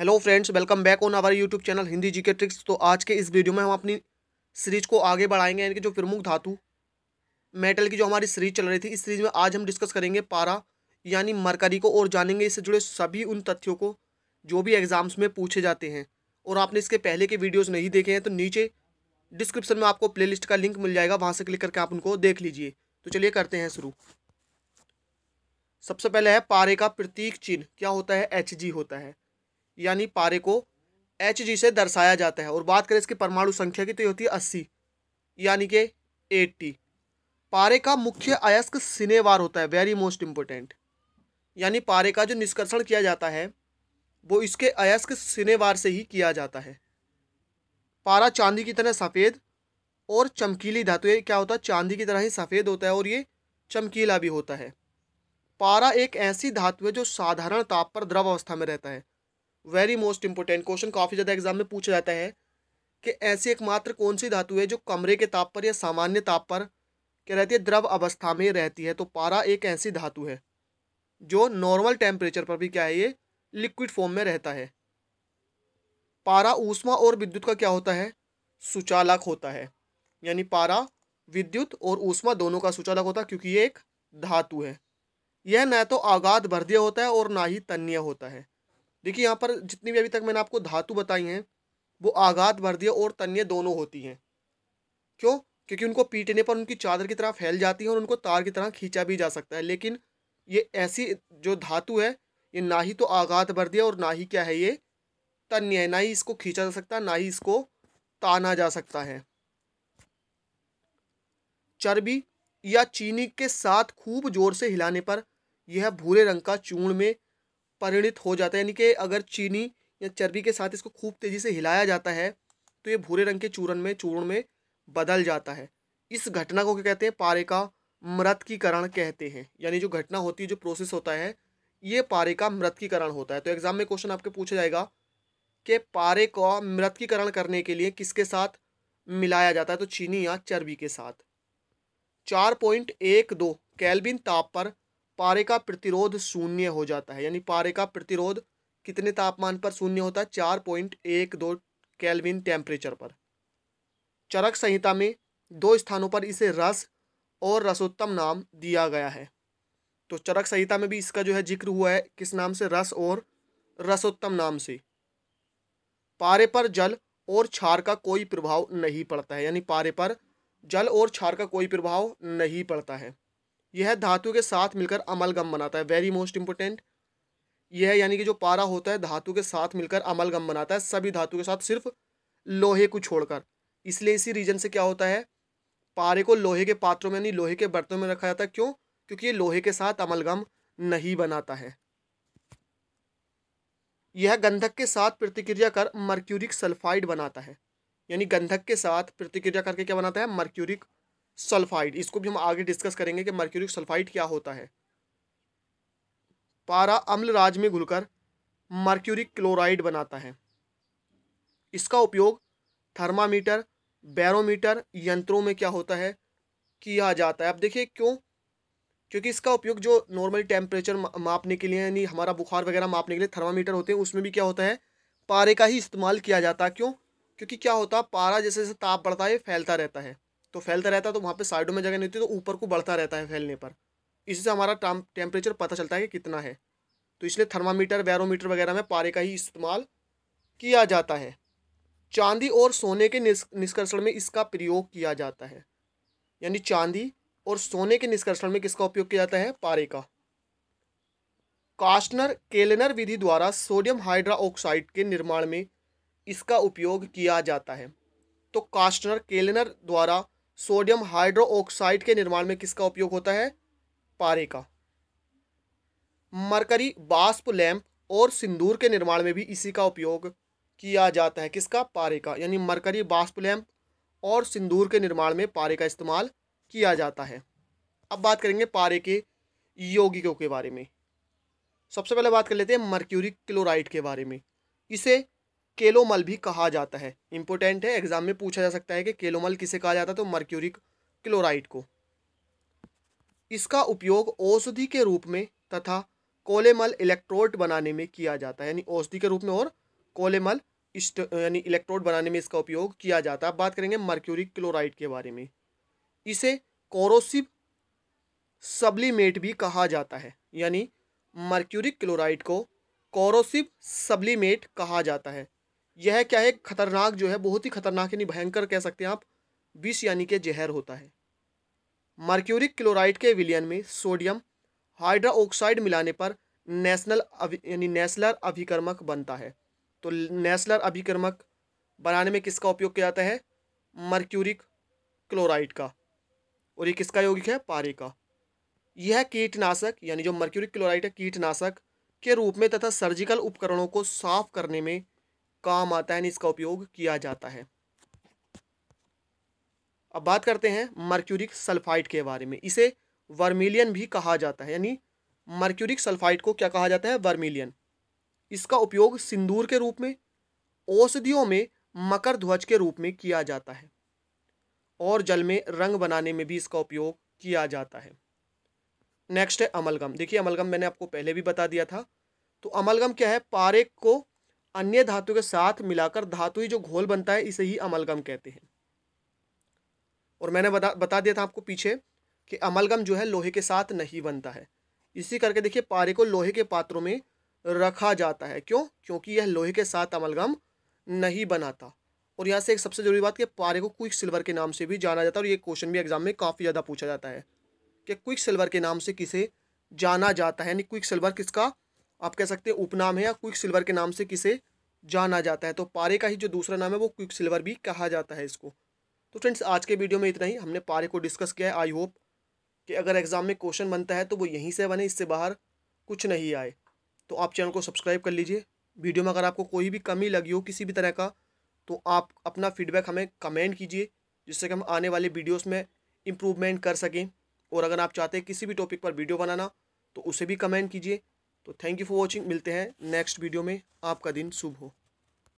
hello friends welcome back on our YouTube channel Hindi ji के tricks तो आज के इस वीडियो में हम अपनी सीरीज को आगे बढ़ाएंगे यानी कि जो प्रमुख धातु मेटल की जो हमारी सीरीज चल रही थी इस सीरीज में आज हम डिस्कस करेंगे पारा यानी मरकरी को और जानेंगे इससे जुड़े सभी उन तथ्यों को जो भी एग्ज़ाम्स में पूछे जाते हैं और आपने इसके पहले के वीडियोज़ नहीं देखे हैं तो नीचे डिस्क्रिप्शन में आपको प्ले का लिंक मिल जाएगा वहाँ से क्लिक करके आप उनको देख लीजिए तो चलिए करते हैं शुरू सबसे पहले है पारे का प्रतीक चिन्ह क्या होता है एच जी होता है यानी पारे को एच जी से दर्शाया जाता है और बात करें इसकी परमाणु संख्या की तो ये होती है अस्सी यानी कि एट्टी पारे का मुख्य अयस्क सिनेवार होता है वेरी मोस्ट इम्पोर्टेंट यानी पारे का जो निष्कर्षण किया जाता है वो इसके अयस्क सिनेवार से ही किया जाता है पारा चांदी की तरह सफ़ेद और चमकीली धातु ये क्या होता है चांदी की तरह ही सफ़ेद होता है और ये चमकीला भी होता है पारा एक ऐसी धातु है जो साधारण ताप पर द्रव अवस्था में रहता है वेरी मोस्ट इंपॉर्टेंट क्वेश्चन काफ़ी ज़्यादा एग्जाम में पूछा जाता है कि ऐसी एकमात्र कौन सी धातु है जो कमरे के ताप पर या सामान्य ताप पर क्या रहती है द्रव अवस्था में रहती है तो पारा एक ऐसी धातु है जो नॉर्मल टेम्परेचर पर भी क्या है ये लिक्विड फॉर्म में रहता है पारा ऊष्मा और विद्युत का क्या होता है सुचालक होता है यानी पारा विद्युत और ऊष्मा दोनों का सुचालक होता है क्योंकि ये एक धातु है यह न तो आगाध भर्दीय होता है और ना ही तन्य होता है देखिए यहाँ पर जितनी भी अभी तक मैंने आपको धातु बताई हैं वो आघात वर्दीय और तन्य दोनों होती हैं क्यों क्योंकि उनको पीटने पर उनकी चादर की तरह फैल जाती है और उनको तार की तरह खींचा भी जा सकता है लेकिन ये ऐसी जो धातु है ये ना ही तो आघात वर्दीय और ना ही क्या है ये तन्य है ना ही इसको खींचा जा सकता है ना ही इसको ताना जा सकता है चर्बी या चीनी के साथ खूब जोर से हिलाने पर यह भूरे रंग का चूर्ण में परिणित हो जाता है यानी कि अगर चीनी या चर्बी के साथ इसको खूब तेज़ी से हिलाया जाता है तो ये भूरे रंग के चूर्ण में चूर्ण में बदल जाता है इस घटना को क्या कहते हैं पारे का मृतकीकरण कहते हैं यानी जो घटना होती है जो प्रोसेस होता है ये पारे का मृतकीकरण होता है तो एग्जाम में क्वेश्चन आपके पूछा जाएगा कि पारे का मृतकीकरण करने के लिए किसके साथ मिलाया जाता है तो चीनी या चर्बी के साथ चार पॉइंट एक दो कैलबिन ताप पर पारे का प्रतिरोध शून्य हो जाता है यानी पारे का प्रतिरोध कितने तापमान पर शून्य होता है चार पॉइंट एक दो कैलविन टेम्परेचर पर चरक संहिता में दो स्थानों पर इसे रस और रसोत्तम नाम दिया गया है तो चरक संहिता में भी इसका जो है जिक्र हुआ है किस नाम से रस और रसोत्तम नाम से पारे पर जल और क्षार का कोई प्रभाव नहीं पड़ता है यानी पारे पर जल और क्षार का कोई प्रभाव नहीं पड़ता है यह धातु के साथ मिलकर अमलगम बनाता है वेरी मोस्ट इंपॉर्टेंट यह यानी कि जो पारा होता है धातु के साथ मिलकर अमलगम बनाता है सभी धातु के साथ सिर्फ लोहे को छोड़कर इसलिए इसी रीजन से क्या होता है पारे को लोहे के पात्रों में यानी लोहे के बर्तनों में रखा जाता है क्यों क्योंकि ये लोहे के साथ अमलगम नहीं बनाता है यह गंधक के साथ प्रतिक्रिया कर मर्क्यूरिक सल्फाइड बनाता है यानी गंधक के साथ प्रतिक्रिया करके क्या बनाता है मर्क्यूरिक सल्फाइड इसको भी हम आगे डिस्कस करेंगे कि मर्क्यूरिक सल्फाइड क्या होता है पारा अम्ल राज में घुलकर मर्क्यूरिक क्लोराइड बनाता है इसका उपयोग थर्मामीटर बैरोमीटर यंत्रों में क्या होता है किया जाता है अब देखिए क्यों क्योंकि इसका उपयोग जो नॉर्मल टेम्परेचर मापने के लिए यानी हमारा बुखार वगैरह मापने के लिए थर्मामीटर होते हैं उसमें भी क्या होता है पारे का ही इस्तेमाल किया जाता है क्यों क्योंकि क्या होता है पारा जैसे जैसे ताप बढ़ता है फैलता रहता है तो फैलता रहता है तो वहाँ पर साइडों में जगह नहीं होती तो ऊपर को बढ़ता रहता है फैलने पर इससे हमारा टेम्परेचर पता चलता है कि कितना है तो इसलिए थर्मामीटर वैरोमीटर वगैरह में पारे का ही इस्तेमाल किया जाता है चांदी और सोने के निष्कर्षण में इसका प्रयोग किया जाता है यानी चांदी और सोने के निष्कर्षण में किसका उपयोग किया जाता है पारे का कास्टनर केलेनर विधि द्वारा सोडियम हाइड्राऑक्साइड के निर्माण में इसका उपयोग किया जाता है तो कास्टनर केलेनर द्वारा सोडियम हाइड्रोऑक्साइड के निर्माण में किसका उपयोग होता है पारे का मरकरी बाष्प लैंप और सिंदूर के निर्माण में भी इसी का उपयोग किया जाता है किसका पारे का यानी मरकरी बाष्प लैंप और सिंदूर के निर्माण में पारे का इस्तेमाल किया जाता है अब बात करेंगे पारे के यौगिकों के बारे में सबसे पहले बात कर लेते हैं मर्क्यूरिक क्लोराइड के बारे में इसे केलोमल भी कहा जाता है इंपॉर्टेंट है एग्जाम में पूछा जा सकता है कि केलोमल किसे कहा जाता है तो मर्क्यूरिक क्लोराइड को इसका उपयोग औषधि के रूप में तथा कोलेमल इलेक्ट्रोड बनाने में किया जाता है यानी औषधि के रूप में और कोलेमल यानी इलेक्ट्रोड बनाने में इसका उपयोग किया जाता है अब बात करेंगे मर्क्यूरिक क्लोराइड के बारे में इसे कोरोसिव सब्लीमेट भी कहा जाता है यानी मर्क्यूरिक क्लोराइड को कोरोसिव सब्लीमेट कहा जाता है यह क्या है खतरनाक जो है बहुत ही खतरनाक यानी भयंकर कह सकते हैं आप विष यानी के जहर होता है मार्क्यूरिक क्लोराइड के विलियन में सोडियम हाइड्रा ऑक्साइड मिलाने पर नेशनल यानी नेस्लर अभिकर्मक बनता है तो नेस्लर अभिकर्मक बनाने में किसका उपयोग किया जाता है मर्क्यूरिक क्लोराइड का और ये किसका यौगिक है पारे का यह कीटनाशक यानी जो मर्क्यूरिक क्लोराइड है कीटनाशक के रूप में तथा सर्जिकल उपकरणों को साफ करने में काम आता है इसका उपयोग किया जाता है अब बात करते हैं मर्क्यूरिक सल्फाइड के बारे में इसे वर्मिलियन भी कहा जाता है यानी मर्क्यूरिक सल्फाइड को क्या कहा जाता है वर्मिलियन इसका उपयोग सिंदूर के रूप में औषधियों में मकर ध्वज के रूप में किया जाता है और जल में रंग बनाने में भी इसका उपयोग किया जाता है नेक्स्ट है अमलगम देखिए अमलगम मैंने आपको पहले भी बता दिया था तो अमलगम क्या है पारे को अन्य धातु के साथ मिलाकर धातु ही जो घोल बनता है इसे ही अमलगम कहते हैं और मैंने बता बता दिया था आपको पीछे कि अमलगम जो है लोहे के साथ नहीं बनता है इसी करके देखिए पारे को लोहे के पात्रों में रखा जाता है क्यों क्योंकि यह लोहे के साथ अमलगम नहीं बनाता और यहाँ से एक सबसे जरूरी बात कि पारे को क्विक सिल्वर के नाम से भी जाना जाता है और ये क्वेश्चन भी एग्जाम में काफ़ी ज़्यादा पूछा जाता है कि क्विक सिल्वर के नाम से किसे जाना जाता है यानी क्विक सिल्वर किसका आप कह सकते हैं उपनाम है या क्विक सिल्वर के नाम से किसे जाना जाता है तो पारे का ही जो दूसरा नाम है वो क्विक सिल्वर भी कहा जाता है इसको तो फ्रेंड्स आज के वीडियो में इतना ही हमने पारे को डिस्कस किया है आई होप कि अगर एग्ज़ाम में क्वेश्चन बनता है तो वो यहीं से बने इससे बाहर कुछ नहीं आए तो आप चैनल को सब्सक्राइब कर लीजिए वीडियो में अगर आपको कोई भी कमी लगी हो किसी भी तरह का तो आप अपना फीडबैक हमें कमेंट कीजिए जिससे कि हम आने वाले वीडियोस में इम्प्रूवमेंट कर सकें और अगर आप चाहते हैं किसी भी टॉपिक पर वीडियो बनाना तो उसे भी कमेंट कीजिए तो थैंक यू फॉर वॉचिंग मिलते हैं नेक्स्ट वीडियो में आपका दिन शुभ हो